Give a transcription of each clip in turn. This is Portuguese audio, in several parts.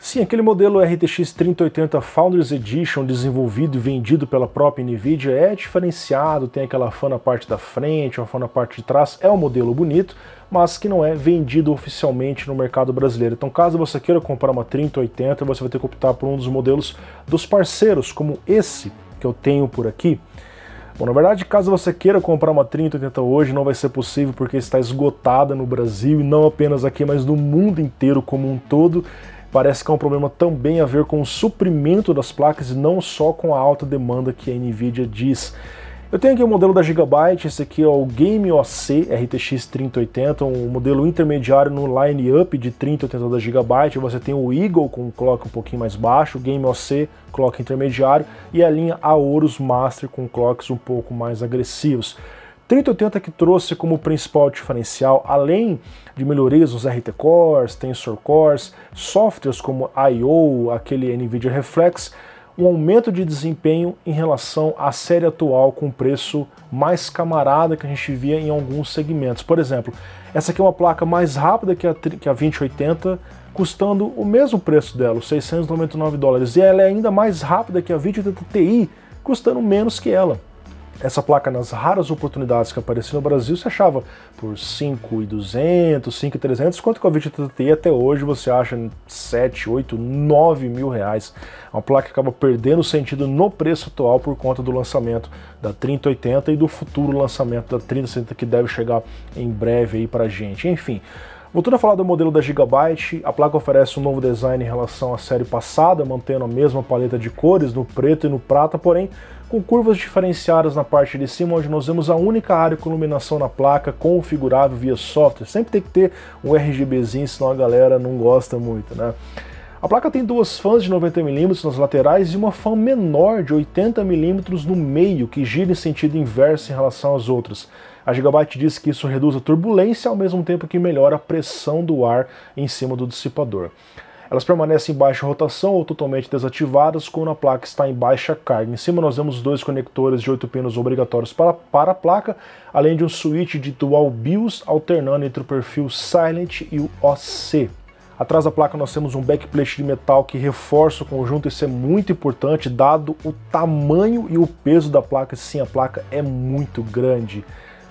Sim, aquele modelo RTX 3080 Founders Edition desenvolvido e vendido pela própria Nvidia é diferenciado, tem aquela fan na parte da frente, uma fan na parte de trás, é um modelo bonito, mas que não é vendido oficialmente no mercado brasileiro. Então, caso você queira comprar uma 3080, você vai ter que optar por um dos modelos dos parceiros, como esse que eu tenho por aqui. Bom, na verdade, caso você queira comprar uma 3080 hoje, não vai ser possível porque está esgotada no Brasil e não apenas aqui, mas no mundo inteiro como um todo. Parece que é um problema também a ver com o suprimento das placas e não só com a alta demanda que a Nvidia diz. Eu tenho aqui o um modelo da Gigabyte, esse aqui é o Game OC RTX 3080, um modelo intermediário no line-up de 3080 da Gigabyte. Você tem o Eagle com um clock um pouquinho mais baixo, o Game OC, clock intermediário, e a linha Aorus Master com clocks um pouco mais agressivos. 3080 que trouxe como principal diferencial, além de melhorias nos RT Cores, Tensor Cores, softwares como I.O., aquele NVIDIA Reflex, um aumento de desempenho em relação à série atual com preço mais camarada que a gente via em alguns segmentos. Por exemplo, essa aqui é uma placa mais rápida que a, que a 2080, custando o mesmo preço dela, 699 dólares, e ela é ainda mais rápida que a 2080 Ti, custando menos que ela. Essa placa, nas raras oportunidades que aparecia no Brasil, se achava por 5,200, 5,300, quanto que a Vita TTI até hoje você acha 7, 8, 9 mil reais. É uma placa acaba perdendo sentido no preço atual por conta do lançamento da 3080 e do futuro lançamento da 3070 que deve chegar em breve aí pra gente. Enfim, Voltando a falar do modelo da Gigabyte, a placa oferece um novo design em relação à série passada, mantendo a mesma paleta de cores no preto e no prata, porém com curvas diferenciadas na parte de cima, onde nós vemos a única área com iluminação na placa configurável via software. Sempre tem que ter um RGBzinho, senão a galera não gosta muito, né? A placa tem duas fãs de 90mm nas laterais e uma fã menor de 80mm no meio, que gira em sentido inverso em relação às outras. A Gigabyte diz que isso reduz a turbulência ao mesmo tempo que melhora a pressão do ar em cima do dissipador. Elas permanecem em baixa rotação ou totalmente desativadas quando a placa está em baixa carga. Em cima nós vemos dois conectores de 8 pinos obrigatórios para, para a placa, além de um switch de dual BIOS alternando entre o perfil Silent e o OC. Atrás da placa nós temos um backplate de metal que reforça o conjunto, isso é muito importante dado o tamanho e o peso da placa, sim, a placa é muito grande.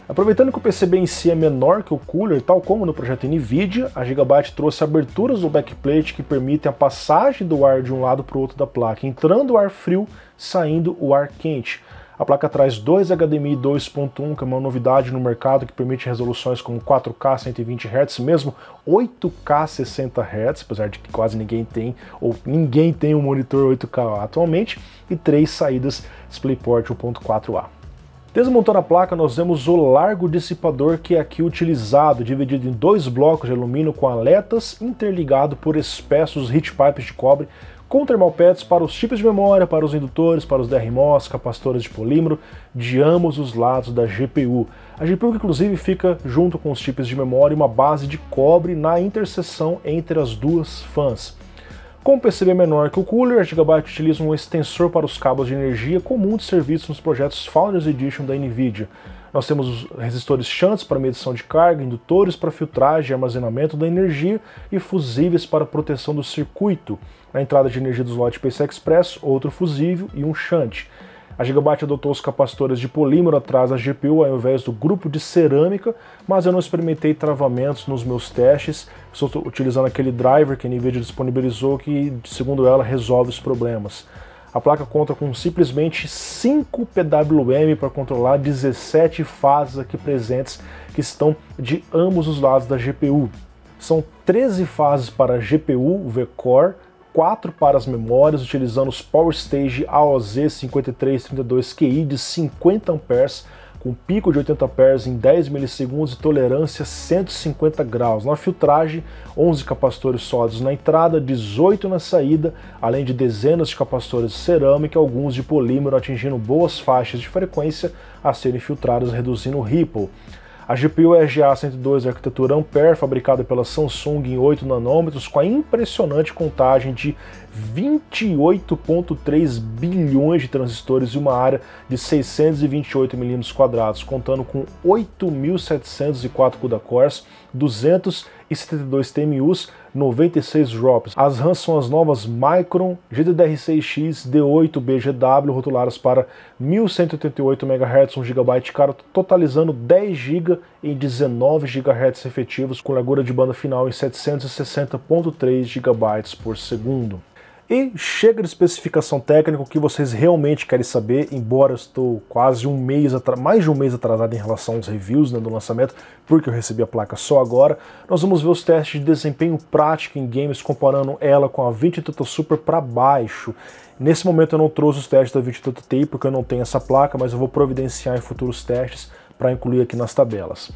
Aproveitando que o PCB em si é menor que o cooler, tal como no projeto NVIDIA, a Gigabyte trouxe aberturas no backplate que permitem a passagem do ar de um lado para o outro da placa, entrando o ar frio, saindo o ar quente. A placa traz dois HDMI 2.1, que é uma novidade no mercado que permite resoluções como 4K 120 Hz, mesmo 8K 60 Hz, apesar de que quase ninguém tem ou ninguém tem um monitor 8K atualmente, e três saídas DisplayPort 1.4A. Desmontando a placa, nós vemos o largo dissipador que é aqui utilizado, dividido em dois blocos de alumínio com aletas, interligado por espessos heat pipes de cobre, com termalpads para os tipos de memória, para os indutores, para os DRMOS, capacitores de polímero, de ambos os lados da GPU. A GPU inclusive fica junto com os tipos de memória e uma base de cobre na interseção entre as duas fãs. Com PCB menor que o cooler, a Gigabyte utiliza um extensor para os cabos de energia comum de serviço nos projetos Founders Edition da NVIDIA. Nós temos resistores shunt para medição de carga, indutores para filtragem e armazenamento da energia e fusíveis para proteção do circuito. Na entrada de energia do slot PCI Express, outro fusível e um shunt. A Gigabyte adotou os capacitores de polímero atrás da GPU ao invés do grupo de cerâmica, mas eu não experimentei travamentos nos meus testes, estou utilizando aquele driver que a NVIDIA disponibilizou que, segundo ela, resolve os problemas. A placa conta com simplesmente 5 PWM para controlar 17 fases aqui presentes que estão de ambos os lados da GPU. São 13 fases para GPU, VCore, 4 para as memórias, utilizando os Power Stage AOZ5332QI de 50 amperes, com pico de 80 amperes em 10 milissegundos e tolerância 150 graus. Na filtragem, 11 capacitores sólidos na entrada, 18 na saída, além de dezenas de capacitores de cerâmica, alguns de polímero atingindo boas faixas de frequência a serem filtrados, reduzindo o ripple. A GPU RGA102 arquitetura Ampere, fabricada pela Samsung em 8 nanômetros, com a impressionante contagem de 28,3 bilhões de transistores e uma área de 628 milímetros quadrados, contando com 8.704 CUDA cores, 200 e 72 TMUs, 96 drops. As RAMs são as novas Micron GDDR6X D8BGW, rotuladas para 1188 MHz, 1 GB caro totalizando 10 GB em 19 GHz efetivos, com largura de banda final em 760.3 GB por segundo. E chega de especificação técnica, o que vocês realmente querem saber, embora eu estou quase um mês atrasado, mais de um mês atrasado em relação aos reviews né, do lançamento, porque eu recebi a placa só agora, nós vamos ver os testes de desempenho prático em games, comparando ela com a 2080 Super para baixo. Nesse momento eu não trouxe os testes da 2080 T, porque eu não tenho essa placa, mas eu vou providenciar em futuros testes para incluir aqui nas tabelas.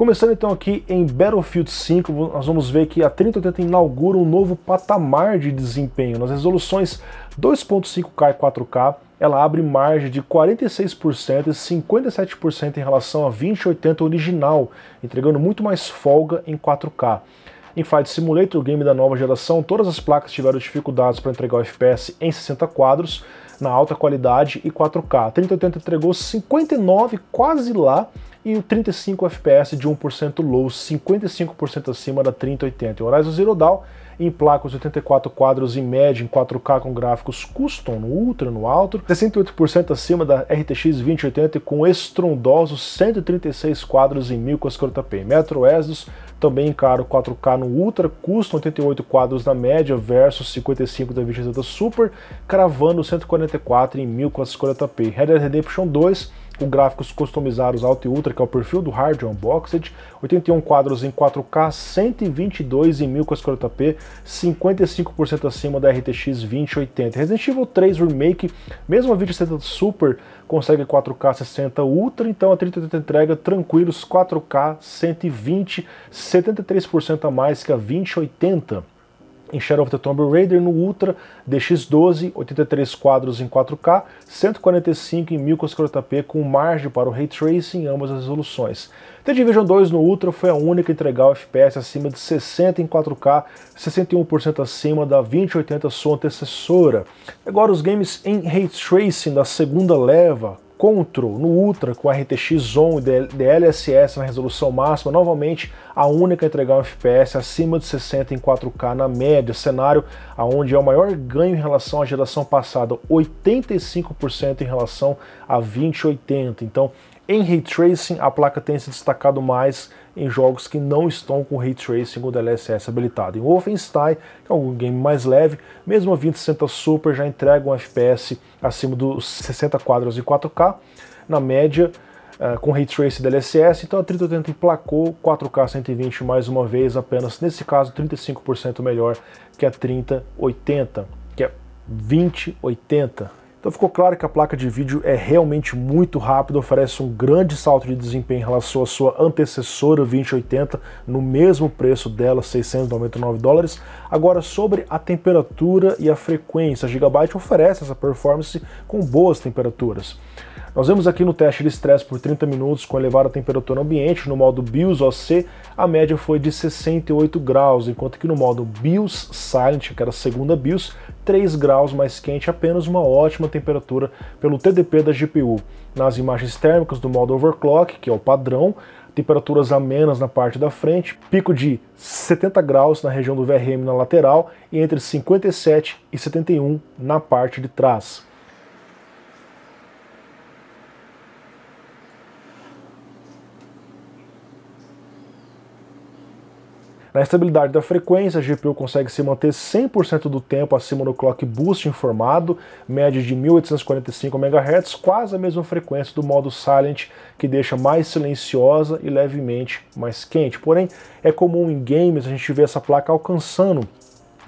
Começando então aqui em Battlefield 5, nós vamos ver que a 3080 inaugura um novo patamar de desempenho. Nas resoluções 2.5K e 4K, ela abre margem de 46% e 57% em relação à 2080 original, entregando muito mais folga em 4K. Em Flight Simulator, o game da nova geração, todas as placas tiveram dificuldades para entregar o FPS em 60 quadros, na alta qualidade e 4K. A 3080 entregou 59, quase lá, e o 35 FPS de 1% low, 55% acima da 3080. O Horizon Zero Dawn em placas 84 quadros em média em 4K com gráficos custom no ultra, no alto, 68% acima da RTX 2080 com estrondosos 136 quadros em 1440p. Metro Exodus também encara o 4K no ultra, custom 88 quadros na média versus 55 da 2080 Super, cravando 144 em 1440p. Red Dead Redemption 2 o gráficos customizados Alto e Ultra, que é o perfil do hard Unboxed, 81 quadros em 4K, 122 em 1440p, 55% acima da RTX 2080. Resident Evil 3 Remake, mesmo a 2070 Super, consegue 4K 60 Ultra, então a 3080 entrega tranquilos 4K 120, 73% a mais que a 2080 em Shadow of the Tomb Raider no Ultra DX12, 83 quadros em 4K, 145 em 1040p com margem para o Ray Tracing em ambas as resoluções. The Division 2 no Ultra foi a única a entregar o FPS acima de 60 em 4K, 61% acima da 2080 sua antecessora. Agora os games em Ray Tracing da segunda leva, Control no Ultra com RTX On e DLSS na resolução máxima, novamente a única a entregar um FPS acima de 60 em 4K na média, cenário onde é o maior ganho em relação à geração passada, 85% em relação a 2080. Então, em Ray Tracing, a placa tem se destacado mais em jogos que não estão com Ray Tracing ou DLSS habilitado. Em Wolfenstein, que é um game mais leve, mesmo a 2060 Super já entrega um FPS acima dos 60 quadros em 4K, na média ah, com Ray Trace DLSS, então a 3080 emplacou 4K 120 mais uma vez, apenas nesse caso 35% melhor que a 3080, que é 2080. Então ficou claro que a placa de vídeo é realmente muito rápida, oferece um grande salto de desempenho em relação à sua antecessora 2080, no mesmo preço dela, 699 dólares. Agora, sobre a temperatura e a frequência, a Gigabyte oferece essa performance com boas temperaturas. Nós vemos aqui no teste de estresse por 30 minutos com elevada temperatura ambiente, no modo BIOS OC, a média foi de 68 graus, enquanto que no modo BIOS Silent, que era a segunda BIOS, 3 graus mais quente, apenas uma ótima temperatura pelo TDP da GPU. Nas imagens térmicas do modo Overclock, que é o padrão, temperaturas amenas na parte da frente, pico de 70 graus na região do VRM na lateral e entre 57 e 71 na parte de trás. Na estabilidade da frequência, a GPU consegue se manter 100% do tempo acima do clock boost informado, média de 1845 MHz, quase a mesma frequência do modo silent, que deixa mais silenciosa e levemente mais quente. Porém, é comum em games a gente ver essa placa alcançando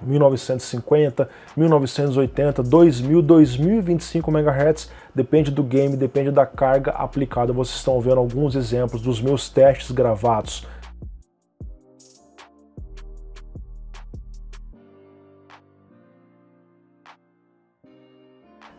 1950, 1980, 2000, 2025 MHz, depende do game, depende da carga aplicada. Vocês estão vendo alguns exemplos dos meus testes gravados.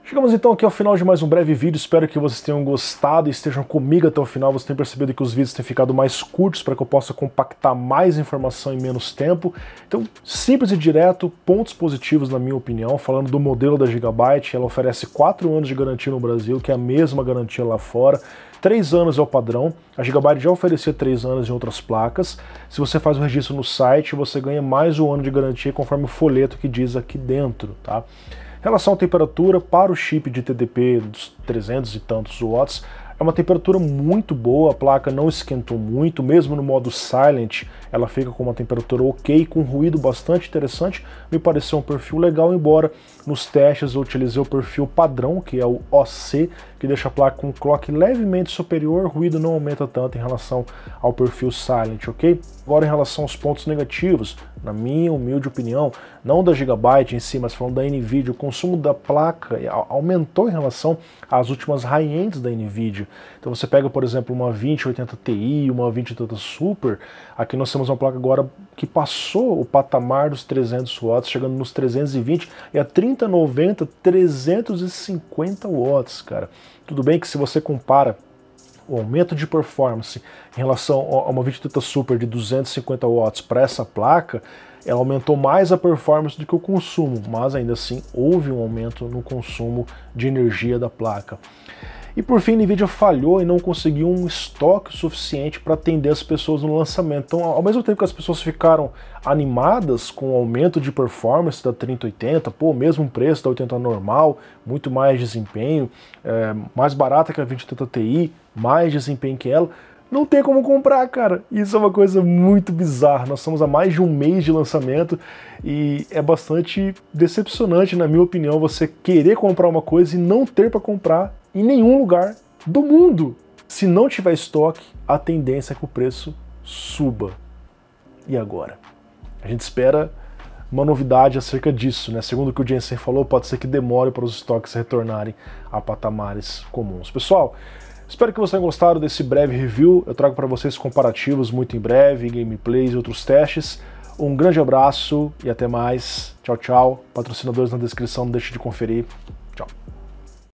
Chegamos então aqui ao final de mais um breve vídeo, espero que vocês tenham gostado e estejam comigo até o final. Vocês têm percebido que os vídeos têm ficado mais curtos para que eu possa compactar mais informação em menos tempo. Então, simples e direto, pontos positivos na minha opinião, falando do modelo da Gigabyte, ela oferece 4 anos de garantia no Brasil, que é a mesma garantia lá fora. 3 anos é o padrão, a Gigabyte já oferecia 3 anos em outras placas. Se você faz o registro no site, você ganha mais um ano de garantia conforme o folheto que diz aqui dentro, tá? relação à temperatura, para o chip de TDP dos 300 e tantos watts, é uma temperatura muito boa, a placa não esquentou muito, mesmo no modo silent, ela fica com uma temperatura ok, com ruído bastante interessante, me pareceu um perfil legal, embora nos testes eu utilizei o perfil padrão, que é o OC, que deixa a placa com um clock levemente superior, o ruído não aumenta tanto em relação ao perfil silent, ok? Agora em relação aos pontos negativos, na minha humilde opinião, não da Gigabyte em si, mas falando da NVIDIA, o consumo da placa aumentou em relação às últimas high-ends da NVIDIA. Então você pega, por exemplo, uma 2080 Ti, uma 2080 Super, aqui nós temos uma placa agora que passou o patamar dos 300 watts, chegando nos 320, e a 3090, 350 watts, cara. Tudo bem que se você compara o aumento de performance em relação a uma 2080 Super de 250 watts para essa placa, ela aumentou mais a performance do que o consumo, mas ainda assim houve um aumento no consumo de energia da placa. E por fim, a Nvidia falhou e não conseguiu um estoque suficiente para atender as pessoas no lançamento. Então, ao mesmo tempo que as pessoas ficaram animadas com o aumento de performance da 3080, pô, mesmo preço da 80 normal, muito mais desempenho, é, mais barata que a 2080 Ti, mais desempenho que ela, não tem como comprar, cara. Isso é uma coisa muito bizarra. Nós estamos a mais de um mês de lançamento e é bastante decepcionante, na minha opinião, você querer comprar uma coisa e não ter para comprar em nenhum lugar do mundo. Se não tiver estoque, a tendência é que o preço suba. E agora? A gente espera uma novidade acerca disso, né? Segundo o que o Jensen falou, pode ser que demore para os estoques retornarem a patamares comuns. Pessoal, espero que vocês tenham gostado desse breve review. Eu trago para vocês comparativos muito em breve, gameplays e outros testes. Um grande abraço e até mais. Tchau, tchau. Patrocinadores na descrição, não deixe de conferir.